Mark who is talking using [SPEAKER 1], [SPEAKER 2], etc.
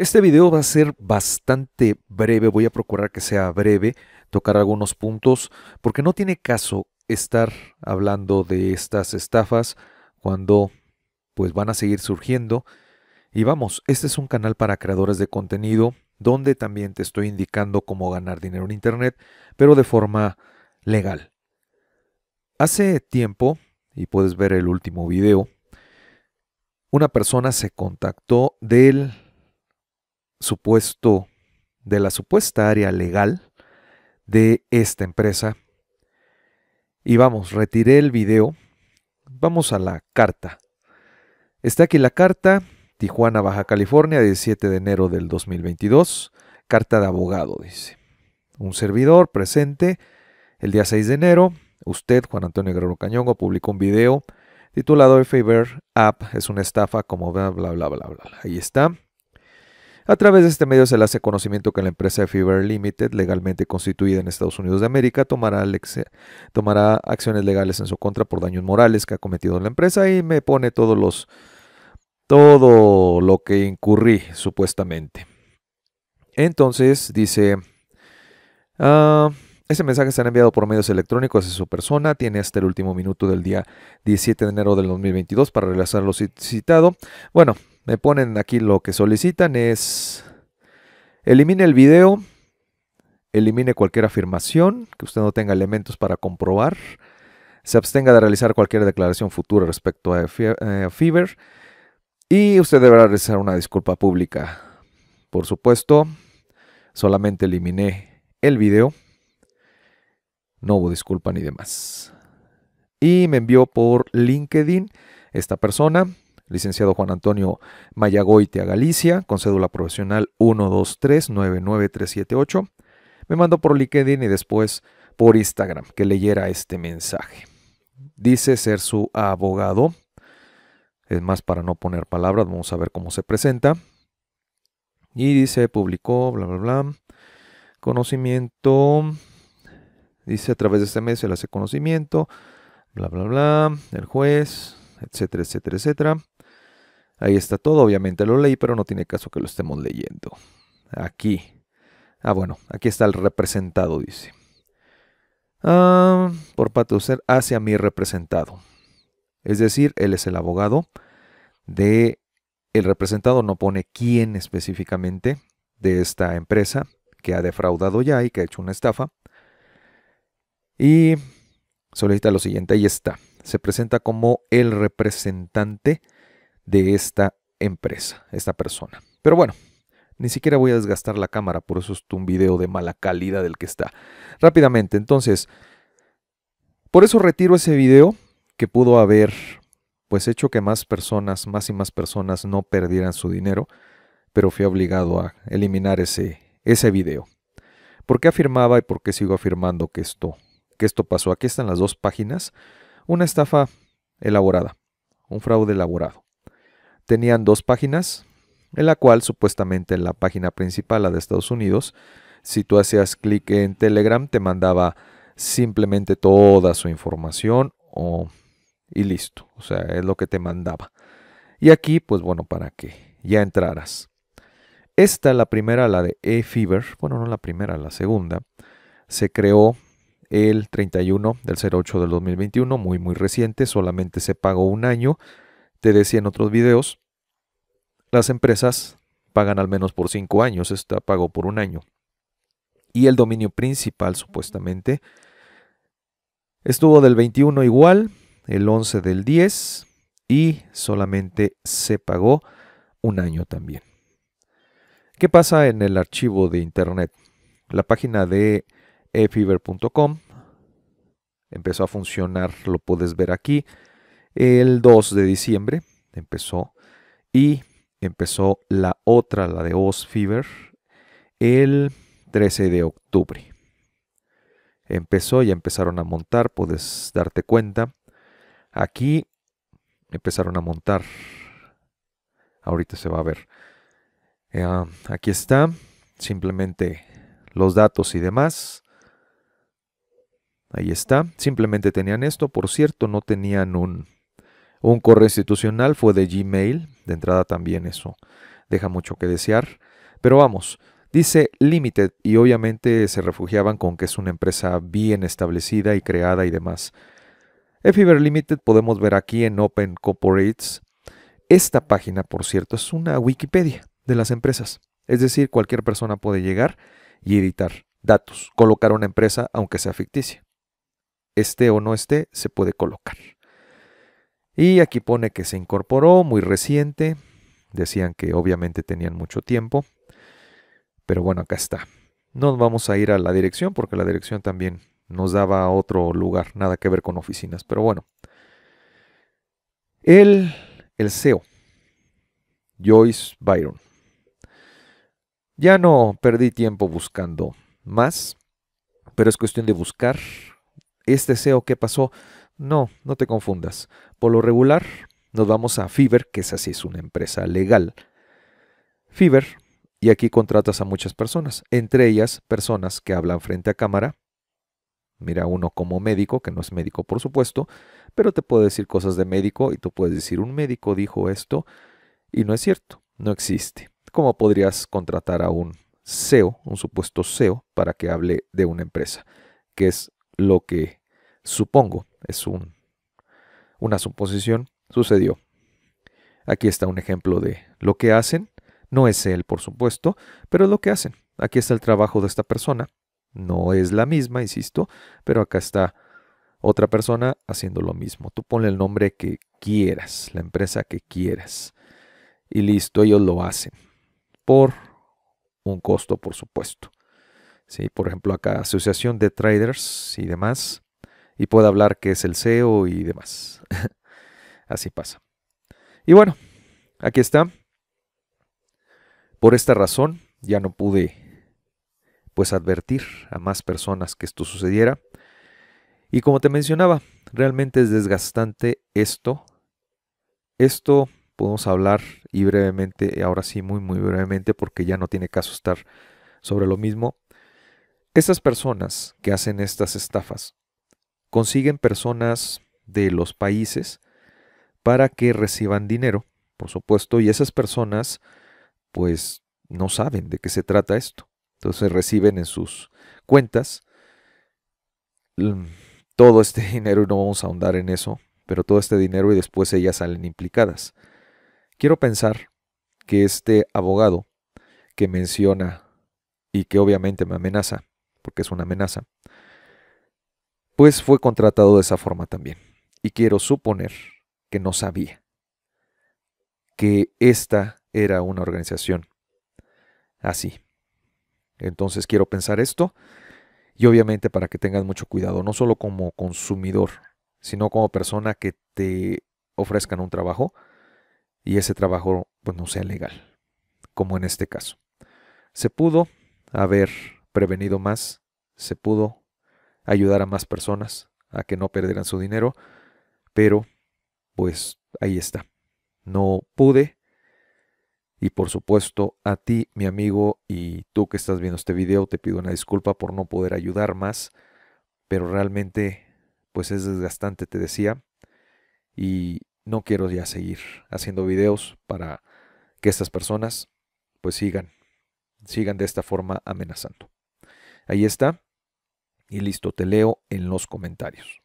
[SPEAKER 1] Este video va a ser bastante breve, voy a procurar que sea breve, tocar algunos puntos, porque no tiene caso estar hablando de estas estafas cuando pues van a seguir surgiendo. Y vamos, este es un canal para creadores de contenido donde también te estoy indicando cómo ganar dinero en Internet, pero de forma legal. Hace tiempo, y puedes ver el último video, una persona se contactó del supuesto, de la supuesta área legal de esta empresa. Y vamos, retiré el video. Vamos a la carta. Está aquí la carta, Tijuana, Baja California, 17 de enero del 2022. Carta de abogado, dice. Un servidor presente el día 6 de enero. Usted, Juan Antonio Guerrero Cañongo, publicó un video titulado El Favor App es una estafa como bla, bla, bla, bla, bla. Ahí está. A través de este medio se le hace conocimiento que la empresa Fever Limited, legalmente constituida en Estados Unidos de América, tomará, acciones legales en su contra por daños morales que ha cometido la empresa y me pone todos los todo lo que incurrí supuestamente. Entonces dice, ah, ese mensaje será enviado por medios electrónicos a su persona. Tiene hasta el último minuto del día 17 de enero del 2022 para realizar lo citado. Bueno, me ponen aquí lo que solicitan es elimine el video, elimine cualquier afirmación que usted no tenga elementos para comprobar, se abstenga de realizar cualquier declaración futura respecto a Fever eh, y usted deberá realizar una disculpa pública. Por supuesto, solamente eliminé el video no hubo disculpa ni demás. Y me envió por LinkedIn esta persona, licenciado Juan Antonio Mayagoite a Galicia, con cédula profesional 12399378. Me mandó por LinkedIn y después por Instagram que leyera este mensaje. Dice ser su abogado. Es más, para no poner palabras, vamos a ver cómo se presenta. Y dice, publicó, bla, bla, bla. Conocimiento Dice, a través de este mes se le hace conocimiento, bla, bla, bla, el juez, etcétera, etcétera, etcétera. Ahí está todo, obviamente lo leí, pero no tiene caso que lo estemos leyendo. Aquí. Ah, bueno, aquí está el representado, dice. Ah, por parte de usted hacia mi representado. Es decir, él es el abogado de el representado no pone quién específicamente de esta empresa que ha defraudado ya y que ha hecho una estafa. Y solicita lo siguiente, ahí está. Se presenta como el representante de esta empresa, esta persona. Pero bueno, ni siquiera voy a desgastar la cámara, por eso es un video de mala calidad del que está. Rápidamente, entonces, por eso retiro ese video que pudo haber pues hecho que más personas, más y más personas no perdieran su dinero, pero fui obligado a eliminar ese, ese video. ¿Por qué afirmaba y por qué sigo afirmando que esto que esto pasó. Aquí están las dos páginas. Una estafa elaborada, un fraude elaborado. Tenían dos páginas, en la cual supuestamente en la página principal, la de Estados Unidos, si tú hacías clic en Telegram, te mandaba simplemente toda su información o, y listo. O sea, es lo que te mandaba. Y aquí, pues bueno, para que ya entraras. Esta, la primera, la de E-Fever, bueno, no la primera, la segunda, se creó el 31 del 08 del 2021, muy muy reciente, solamente se pagó un año. Te decía en otros videos, las empresas pagan al menos por 5 años, esta pagó por un año. Y el dominio principal, supuestamente, estuvo del 21 igual, el 11 del 10, y solamente se pagó un año también. ¿Qué pasa en el archivo de Internet? La página de eFever.com. Empezó a funcionar, lo puedes ver aquí. El 2 de diciembre empezó y empezó la otra, la de Oz Fever, el 13 de octubre. Empezó, ya empezaron a montar, puedes darte cuenta. Aquí empezaron a montar. Ahorita se va a ver. Eh, ah, aquí está, simplemente los datos y demás. Ahí está. Simplemente tenían esto. Por cierto, no tenían un, un correo institucional. Fue de Gmail. De entrada también eso deja mucho que desear. Pero vamos, dice Limited y obviamente se refugiaban con que es una empresa bien establecida y creada y demás. Efiber Limited podemos ver aquí en Open Corporates. Esta página, por cierto, es una Wikipedia de las empresas. Es decir, cualquier persona puede llegar y editar datos, colocar una empresa aunque sea ficticia esté o no esté, se puede colocar. Y aquí pone que se incorporó muy reciente. Decían que obviamente tenían mucho tiempo. Pero bueno, acá está. no vamos a ir a la dirección porque la dirección también nos daba otro lugar, nada que ver con oficinas. Pero bueno. El, el CEO, Joyce Byron. Ya no perdí tiempo buscando más, pero es cuestión de buscar este SEO que pasó. No, no te confundas. Por lo regular, nos vamos a Fiber, que esa sí es una empresa legal. Fiber y aquí contratas a muchas personas, entre ellas personas que hablan frente a cámara. Mira, uno como médico, que no es médico por supuesto, pero te puede decir cosas de médico y tú puedes decir, un médico dijo esto y no es cierto, no existe. ¿Cómo podrías contratar a un SEO, un supuesto SEO, para que hable de una empresa? Que es lo que Supongo, es un, una suposición, sucedió. Aquí está un ejemplo de lo que hacen. No es él, por supuesto, pero es lo que hacen. Aquí está el trabajo de esta persona. No es la misma, insisto, pero acá está otra persona haciendo lo mismo. Tú ponle el nombre que quieras, la empresa que quieras. Y listo, ellos lo hacen. Por un costo, por supuesto. Sí, por ejemplo, acá Asociación de Traders y demás y puede hablar que es el SEO y demás. Así pasa. Y bueno, aquí está. Por esta razón ya no pude pues advertir a más personas que esto sucediera. Y como te mencionaba, realmente es desgastante esto. Esto podemos hablar y brevemente, ahora sí, muy, muy brevemente, porque ya no tiene caso estar sobre lo mismo. Estas personas que hacen estas estafas consiguen personas de los países para que reciban dinero, por supuesto, y esas personas pues no saben de qué se trata esto. Entonces reciben en sus cuentas mm, todo este dinero y no vamos a ahondar en eso, pero todo este dinero y después ellas salen implicadas. Quiero pensar que este abogado que menciona y que obviamente me amenaza, porque es una amenaza, pues fue contratado de esa forma también. Y quiero suponer que no sabía que esta era una organización así. Entonces quiero pensar esto y obviamente para que tengas mucho cuidado, no solo como consumidor, sino como persona que te ofrezcan un trabajo y ese trabajo pues no sea legal, como en este caso. Se pudo haber prevenido más, se pudo ayudar a más personas a que no perderan su dinero, pero pues ahí está. No pude. Y por supuesto, a ti, mi amigo, y tú que estás viendo este video, te pido una disculpa por no poder ayudar más, pero realmente pues es desgastante, te decía, y no quiero ya seguir haciendo videos para que estas personas pues sigan, sigan de esta forma amenazando. Ahí está, y listo, te leo en los comentarios.